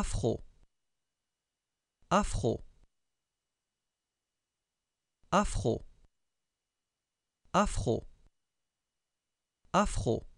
afro afro afro afro afro